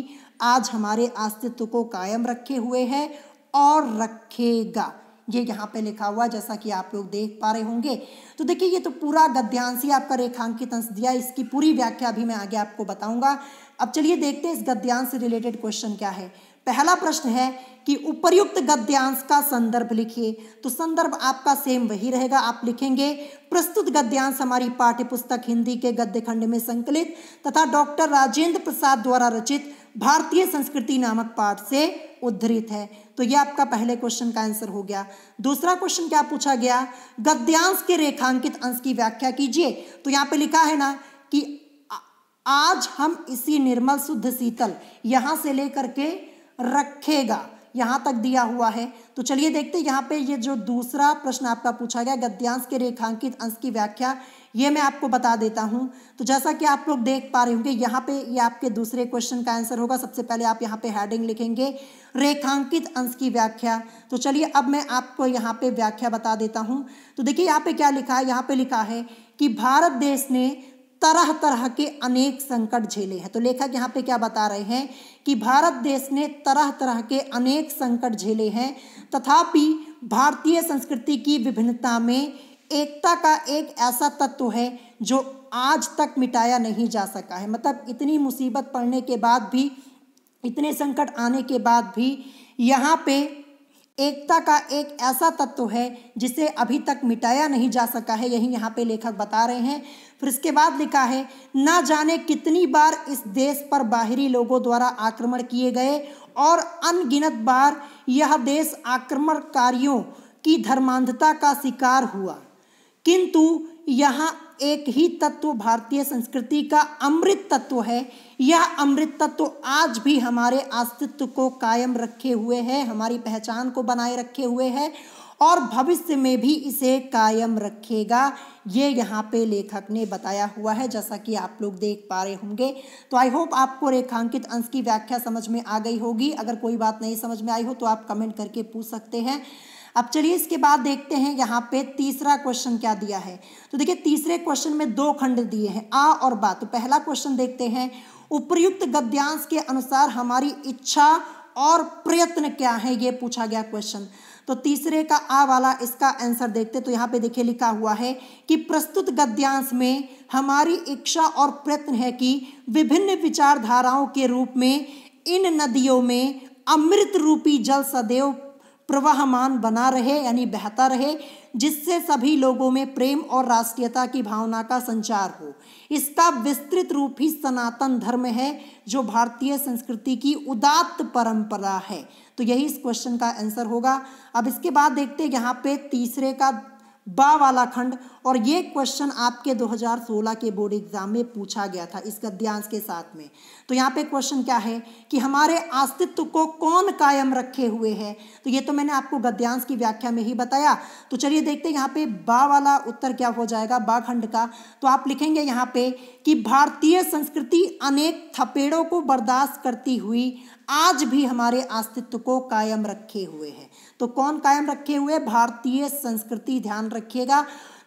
आज हमारे अस्तित्व को कायम रखे हुए है और रखेगा ये यहाँ पे लिखा हुआ जैसा कि आप लोग देख पा रहे होंगे तो देखिए ये तो पूरा गद्यांश ही आपका रेखांकित अंश दिया इसकी पूरी व्याख्या अभी मैं आगे आपको बताऊंगा अब चलिए देखते हैं इस गद्यांश से रिलेटेड क्वेश्चन क्या है पहला प्रश्न है कि उपर्युक्त गद्यांश का संदर्भ लिखिए तो संदर्भ आपका सेम वही रहेगा आप लिखेंगे प्रस्तुत गद्यांश हमारी पाठ्य पुस्तक हिंदी के गद्य खंड में संकलित तथा डॉक्टर राजेंद्र प्रसाद द्वारा रचित भारतीय संस्कृति नामक पाठ से उद्धृत है तो ये आपका पहले क्वेश्चन का आंसर हो गया दूसरा क्वेश्चन क्या पूछा गया गद्यांश के रेखांकित अंश की व्याख्या कीजिए तो यहाँ पे लिखा है ना कि आज हम इसी निर्मल शुद्ध शीतल यहां से लेकर के रखेगा यहां तक दिया हुआ है तो चलिए देखते हैं यहाँ पे ये जो दूसरा प्रश्न आपका पूछा गया गद्यांश के रेखांकित अंश की व्याख्या ये मैं आपको बता देता हूँ तो जैसा कि आप लोग देख पा रहे होंगे यहाँ पे ये आपके दूसरे क्वेश्चन का आंसर होगा सबसे पहले आप यहाँ पे हेडिंग लिखेंगे रेखांकित अंश की व्याख्या तो चलिए अब मैं आपको यहाँ पे व्याख्या बता देता हूँ तो देखिए यहाँ पे क्या लिखा है यहाँ पे लिखा है कि भारत देश ने तरह तरह के अनेक संकट झेले हैं तो लेखक यहाँ पे क्या बता रहे हैं कि भारत देश ने तरह तरह के अनेक संकट झेले हैं तथापि भारतीय संस्कृति की विभिन्नता में एकता का एक ऐसा तत्व है जो आज तक मिटाया नहीं जा सका है मतलब इतनी मुसीबत पड़ने के बाद भी इतने संकट आने के बाद भी यहाँ पे एकता का एक ऐसा तत्व है जिसे अभी तक मिटाया नहीं जा सका है यही यहाँ पे लेखक बता रहे हैं फिर इसके बाद लिखा है ना जाने कितनी बार इस देश पर बाहरी लोगों द्वारा आक्रमण किए गए और अनगिनत बार यह देश आक्रमणकारियों की धर्मांधता का शिकार हुआ किंतु यहाँ एक ही तत्व भारतीय संस्कृति का अमृत तत्व है यह अमृत तत्व आज भी हमारे अस्तित्व को कायम रखे हुए है हमारी पहचान को बनाए रखे हुए है और भविष्य में भी इसे कायम रखेगा ये यहाँ पे लेखक ने बताया हुआ है जैसा कि आप लोग देख पा रहे होंगे तो आई होप आपको रेखांकित अंश की व्याख्या समझ में आ गई होगी अगर कोई बात नहीं समझ में आई हो तो आप कमेंट करके पूछ सकते हैं अब चलिए इसके बाद देखते हैं यहाँ पे तीसरा क्वेश्चन क्या दिया है तो देखिए तीसरे क्वेश्चन में दो खंड दिए हैं आ और बा तो पहला क्वेश्चन देखते हैं उपयुक्त गद्यांश के अनुसार हमारी इच्छा और प्रयत्न क्या है ये पूछा गया क्वेश्चन तो तीसरे का आ वाला इसका आंसर देखते तो यहाँ पे देखिए लिखा हुआ है कि प्रस्तुत गद्यांश में हमारी इच्छा और प्रयत्न है कि विभिन्न विचारधाराओं के रूप में इन नदियों में अमृत रूपी जल सदैव प्रवाहमान बना रहे यानी बहता रहे जिससे सभी लोगों में प्रेम और राष्ट्रीयता की भावना का संचार हो इसका विस्तृत रूप ही सनातन धर्म है जो भारतीय संस्कृति की उदात्त परंपरा है तो यही इस क्वेश्चन का आंसर होगा अब इसके बाद देखते हैं यहाँ पे तीसरे का बा वाला खंड और ये क्वेश्चन आपके 2016 के बोर्ड एग्जाम में पूछा गया था इस गद्यांश के साथ में तो यहाँ पे क्वेश्चन क्या है कि हमारे अस्तित्व को कौन कायम रखे हुए है तो ये तो मैंने आपको गद्यांश की व्याख्या में ही बताया तो चलिए देखते हैं यहाँ पे बा वाला उत्तर क्या हो जाएगा बा खंड का तो आप लिखेंगे यहाँ पे कि भारतीय संस्कृति अनेक थपेड़ों को बर्दाश्त करती हुई आज भी हमारे अस्तित्व को कायम रखे हुए है तो कौन कायम रखे हुए भारतीय संस्कृति ध्यान रखिएगा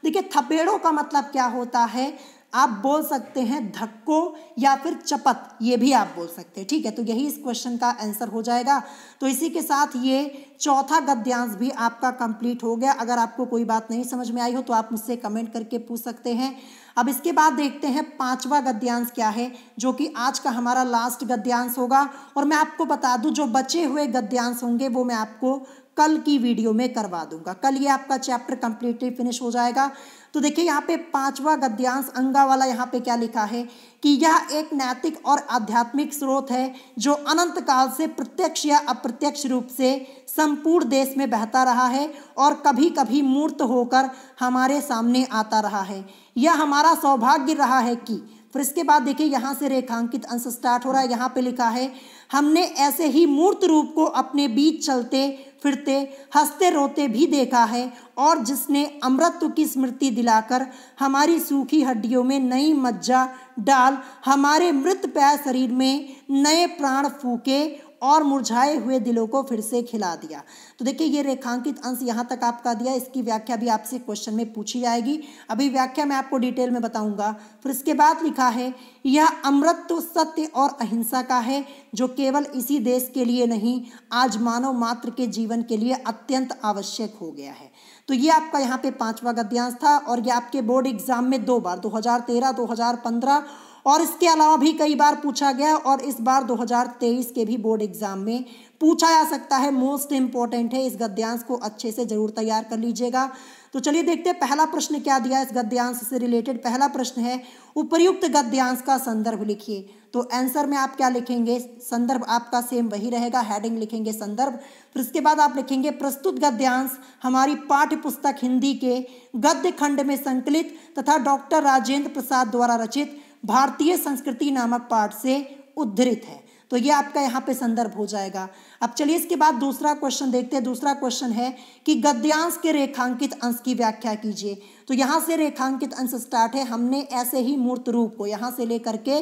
देखिए थपेड़ों का मतलब क्या होता है आप बोल सकते हैं धक्को या फिर चपत ये भी आप बोल सकते हैं ठीक है तो यही इस क्वेश्चन का आंसर हो जाएगा तो इसी के साथ ये चौथा गद्यांश भी आपका कंप्लीट हो गया अगर आपको कोई बात नहीं समझ में आई हो तो आप मुझसे कमेंट करके पूछ सकते हैं अब इसके बाद देखते हैं पांचवा गद्यांश क्या है जो कि आज का हमारा लास्ट गद्यांश होगा और मैं आपको बता दूं जो बचे हुए गद्यांश होंगे वो मैं आपको कल की वीडियो में करवा दूंगा कल ये आपका चैप्टर कंप्लीटली फिनिश हो जाएगा तो देखिए यहाँ पे पांचवा गद्यांश अंगा वाला यहाँ पे क्या लिखा है कि यह एक नैतिक और आध्यात्मिक स्रोत है जो अनंत काल से प्रत्यक्ष या अप्रत्यक्ष रूप से संपूर्ण देश में बहता रहा है और कभी कभी मूर्त होकर हमारे सामने आता रहा है यह हमारा सौभाग्य रहा है कि फिर इसके बाद देखिए यहाँ से रेखांकित अंश स्टार्ट हो रहा है यहाँ पे लिखा है हमने ऐसे ही मूर्त रूप को अपने बीच चलते फिरते हंसते रोते भी देखा है और जिसने अमृत की स्मृति दिलाकर हमारी सूखी हड्डियों में नई मज्जा डाल हमारे मृत पैर शरीर में नए प्राण फूके और मुरझाए हुए दिलों को फिर से खिला दिया तो देखिए ये रेखांकित अंश यहाँ तक आपका दिया इसकी व्याख्या भी आपसे क्वेश्चन में पूछी जाएगी अभी व्याख्या मैं आपको डिटेल में बताऊंगा फिर इसके बाद लिखा है यह अमृत तो सत्य और अहिंसा का है जो केवल इसी देश के लिए नहीं आज मानव मात्र के जीवन के लिए अत्यंत आवश्यक हो गया है तो ये आपका यहाँ पे पांचवा गद्यांश था और ये आपके बोर्ड एग्जाम में दो बार 2013 2015 और इसके अलावा भी कई बार पूछा गया और इस बार 2023 के भी बोर्ड एग्जाम में पूछा जा सकता है मोस्ट इंपॉर्टेंट है इस गद्यांश को अच्छे से जरूर तैयार कर लीजिएगा तो चलिए देखते हैं पहला प्रश्न क्या दिया इस गद्यांश से रिलेटेड पहला प्रश्न है उपयुक्त गद्यांश का संदर्भ लिखिए तो आंसर में आप क्या लिखेंगे संदर्भ आपका सेम वही रहेगा हेडिंग लिखेंगे संदर्भ फिर इसके बाद आप लिखेंगे प्रस्तुत गद्यांश हमारी पाठ्य पुस्तक हिंदी के गद्य खंड में संकलित तथा डॉक्टर राजेंद्र प्रसाद द्वारा रचित भारतीय संस्कृति नामक पाठ से उद्धृत है तो ये आपका यहाँ पे संदर्भ हो जाएगा अब चलिए इसके बाद दूसरा क्वेश्चन देखते हैं दूसरा क्वेश्चन है कि गद्यांश के रेखांकित अंश की व्याख्या कीजिए तो यहाँ से रेखांकित अंश स्टार्ट है हमने ऐसे ही मूर्त रूप को यहाँ से लेकर के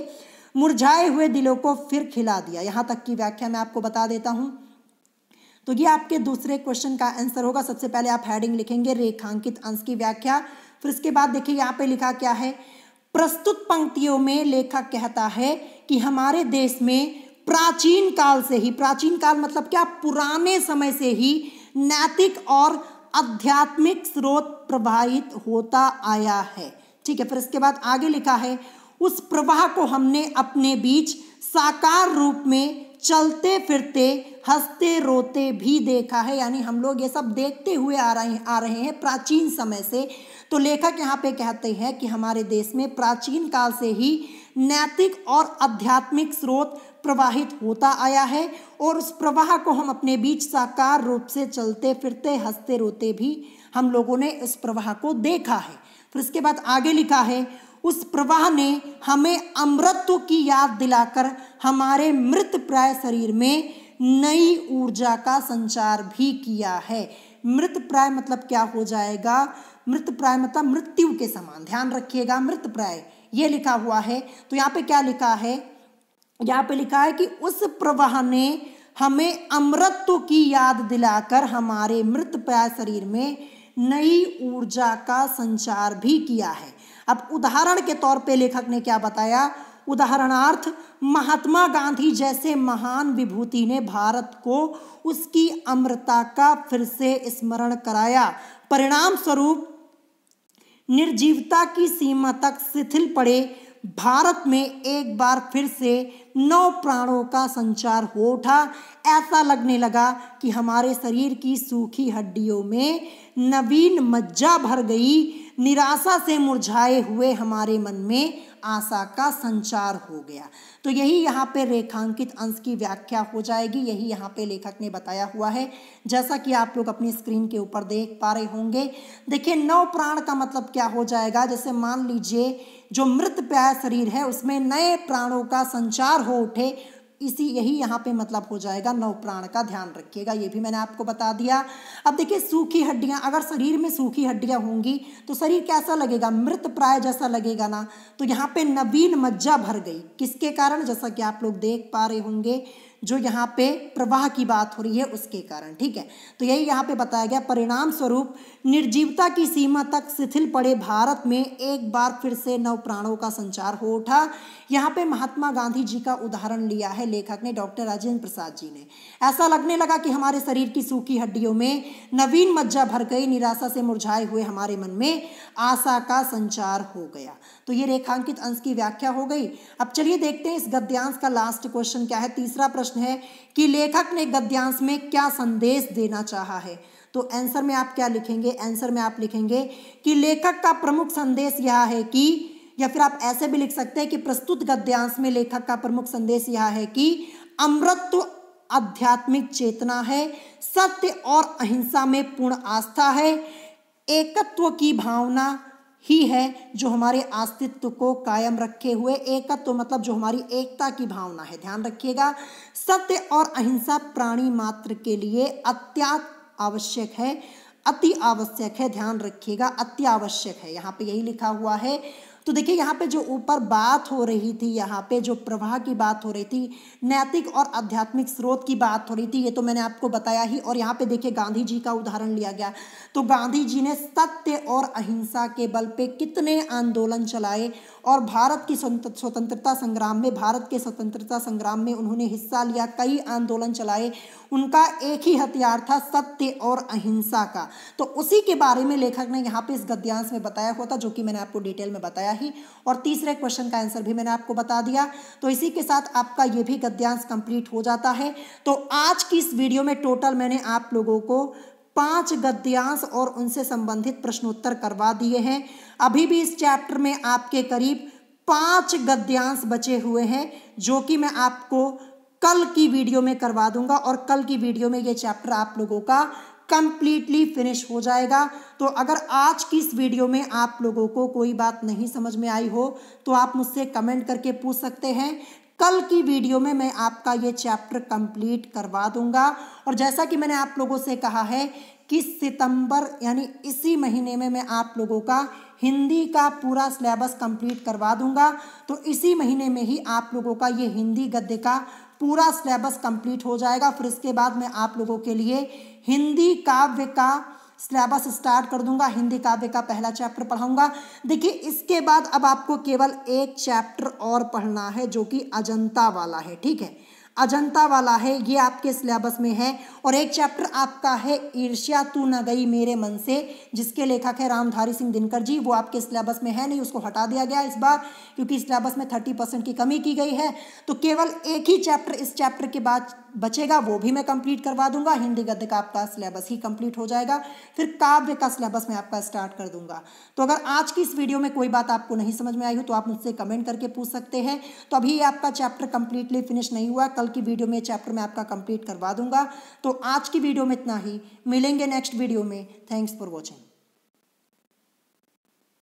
मुरझाए हुए दिलों को फिर खिला दिया यहाँ तक की व्याख्या मैं आपको बता देता हूँ तो ये आपके दूसरे क्वेश्चन का आंसर होगा सबसे पहले आप हेडिंग लिखेंगे रेखांकित अंश की व्याख्या फिर इसके बाद देखिए यहाँ पे लिखा क्या है प्रस्तुत पंक्तियों में लेखक कहता है कि हमारे देश में प्राचीन काल से ही प्राचीन काल मतलब क्या पुराने समय से ही नैतिक और आध्यात्मिक स्रोत प्रवाहित होता आया है ठीक है फिर इसके बाद आगे लिखा है उस प्रवाह को हमने अपने बीच साकार रूप में चलते फिरते हंसते रोते भी देखा है यानी हम लोग ये सब देखते हुए आ रहे आ रहे हैं प्राचीन समय से तो लेखक यहाँ पे कहते हैं कि हमारे देश में प्राचीन काल से ही नैतिक और आध्यात्मिक स्रोत प्रवाहित होता आया है और उस प्रवाह को हम अपने बीच साकार रूप से चलते फिरते हंसते रोते भी हम लोगों ने इस प्रवाह को देखा है फिर इसके बाद आगे लिखा है उस प्रवाह ने हमें अमृतत्व की याद दिलाकर हमारे मृत प्राय शरीर में नई ऊर्जा का संचार भी किया है मृत प्राय मतलब क्या हो जाएगा मृत प्राय मतलब मृत्यु के समान ध्यान रखिएगा मृत प्राय ये लिखा हुआ है तो यहाँ पे क्या लिखा है यहाँ पे लिखा है कि उस प्रवाह ने हमें अमृतत्व की याद दिलाकर हमारे मृत प्राय शरीर में नई ऊर्जा का संचार भी किया है अब उदाहरण के तौर पे लेखक ने क्या बताया उदाहरणार्थ महात्मा गांधी जैसे महान विभूति ने भारत को उसकी अमृता का फिर से स्मरण कराया परिणाम स्वरूप निर्जीवता की सीमा तक शिथिल पड़े भारत में एक बार फिर से नौ प्राणों का संचार हो उठा ऐसा लगने लगा कि हमारे शरीर की सूखी हड्डियों में नवीन मज्जा भर गई निराशा से मुरझाए हुए हमारे मन में आशा का संचार हो गया तो यही यहाँ पे रेखांकित अंश की व्याख्या हो जाएगी यही यहाँ पे लेखक ने बताया हुआ है जैसा कि आप लोग अपनी स्क्रीन के ऊपर देख पा रहे होंगे देखिए नव प्राण का मतलब क्या हो जाएगा जैसे मान लीजिए जो मृत प्याय शरीर है उसमें नए प्राणों का संचार हो उठे इसी यही यहाँ पे मतलब हो जाएगा नवप्राण का ध्यान रखिएगा ये भी मैंने आपको बता दिया अब देखिए सूखी हड्डियाँ अगर शरीर में सूखी हड्डियाँ होंगी तो शरीर कैसा लगेगा मृत प्राय जैसा लगेगा ना तो यहाँ पे नवीन मज्जा भर गई किसके कारण जैसा कि आप लोग देख पा रहे होंगे जो यहाँ पे प्रवाह की बात हो रही है उसके कारण ठीक है तो यही यहाँ पे बताया गया परिणाम स्वरूप निर्जीवता की सीमा तक शिथिल पड़े भारत में एक बार फिर से नव प्राणों का संचार हो उठा यहाँ पे महात्मा गांधी जी का उदाहरण लिया है लेखक ने डॉक्टर राजेंद्र प्रसाद जी ने ऐसा लगने लगा कि हमारे शरीर की सूखी हड्डियों में नवीन मज्जा भर गई निराशा से मुरझाए हुए हमारे मन में आशा का संचार हो गया तो ये रेखांकित अंश की व्याख्या हो गई अब चलिए देखते हैं इस गद्यांश का लास्ट क्वेश्चन क्या है तीसरा प्रश्न है कि लेखक ने गद्यांश में क्या संदेश देना चाहा है तो आंसर में आप क्या लिखेंगे आंसर में आप लिखेंगे कि लेखक का प्रमुख संदेश यह है कि या फिर आप ऐसे भी लिख सकते हैं कि प्रस्तुत गद्यांश में लेखक का प्रमुख संदेश यह है कि अमृत आध्यात्मिक चेतना है सत्य और अहिंसा में पूर्ण आस्था है एकत्व की भावना ही है जो हमारे अस्तित्व को कायम रखे हुए एकत्व तो मतलब जो हमारी एकता की भावना है ध्यान रखिएगा सत्य और अहिंसा प्राणी मात्र के लिए अत्यात आवश्यक है अति आवश्यक है ध्यान रखिएगा अति आवश्यक है यहाँ पे यही लिखा हुआ है तो देखिए यहाँ पे जो ऊपर बात हो रही थी यहाँ पे जो प्रवाह की बात हो रही थी नैतिक और आध्यात्मिक स्रोत की बात हो रही थी ये तो मैंने आपको बताया ही और यहाँ पे देखिए गांधी जी का उदाहरण लिया गया तो गांधी जी ने सत्य और अहिंसा के बल पे कितने आंदोलन चलाए और भारत की स्वतंत्रता संग्राम में भारत के स्वतंत्रता संग्राम में उन्होंने हिस्सा लिया कई आंदोलन चलाए उनका एक ही हथियार था सत्य और अहिंसा का तो उसी के बारे में लेखक ने यहाँ पे इस गद्यांश में बताया हुआ था जो कि मैंने आपको डिटेल में बताया गया ही और तीसरे क्वेश्चन का आंसर भी मैंने आपको बता दिया तो इसी के साथ आपका ये भी गद्यांश कंप्लीट हो जाता है तो आज की इस वीडियो में टोटल मैंने आप लोगों को पांच गद्यांश और उनसे संबंधित प्रश्नोत्तर करवा दिए हैं अभी भी इस चैप्टर में आपके करीब पांच गद्यांश बचे हुए हैं जो कि मैं आपको कल की वीडियो में करवा दूंगा और कल की वीडियो में ये चैप्टर आप लोगों का कंप्लीटली फिनिश हो जाएगा तो अगर आज की इस वीडियो में आप लोगों को कोई बात नहीं समझ में आई हो तो आप मुझसे कमेंट करके पूछ सकते हैं कल की वीडियो में मैं आपका ये चैप्टर कंप्लीट करवा दूंगा और जैसा कि मैंने आप लोगों से कहा है कि सितंबर यानी इसी महीने में मैं आप लोगों का हिंदी का पूरा सिलेबस कंप्लीट करवा दूंगा तो इसी महीने में ही आप लोगों का ये हिंदी गद्य का पूरा सिलेबस कंप्लीट हो जाएगा फिर इसके बाद मैं आप लोगों के लिए हिंदी काव्य का सिलेबस स्टार्ट कर दूंगा हिंदी काव्य का पहला चैप्टर पढ़ाऊंगा देखिए इसके बाद अब आपको केवल एक चैप्टर और पढ़ना है जो कि अजंता वाला है ठीक है अजंता वाला है ये आपके सिलेबस में है और एक चैप्टर आपका है ईर्ष्या तू न गई मेरे मन से जिसके लेखक है रामधारी सिंह दिनकर जी वो आपके सिलेबस में है नहीं उसको हटा दिया गया इस बार क्योंकि सिलेबस में थर्टी परसेंट की कमी की गई है तो केवल एक ही चैप्टर इस चैप्टर के बाद बचेगा वो भी मैं कंप्लीट करवा दूंगा हिंदी गद्य का आपका सिलेबस ही कंप्लीट हो जाएगा फिर काव्य का सिलेबस मैं आपका स्टार्ट कर दूंगा तो अगर आज की इस वीडियो में कोई बात आपको नहीं समझ में आई हो तो आप मुझसे कमेंट करके पूछ सकते हैं तो अभी आपका चैप्टर कंप्लीटली फिनिश नहीं हुआ कल की वीडियो में चैप्टर मैं आपका कंप्लीट करवा दूंगा तो आज की वीडियो में इतना ही मिलेंगे नेक्स्ट वीडियो में थैंक्स फॉर वॉचिंग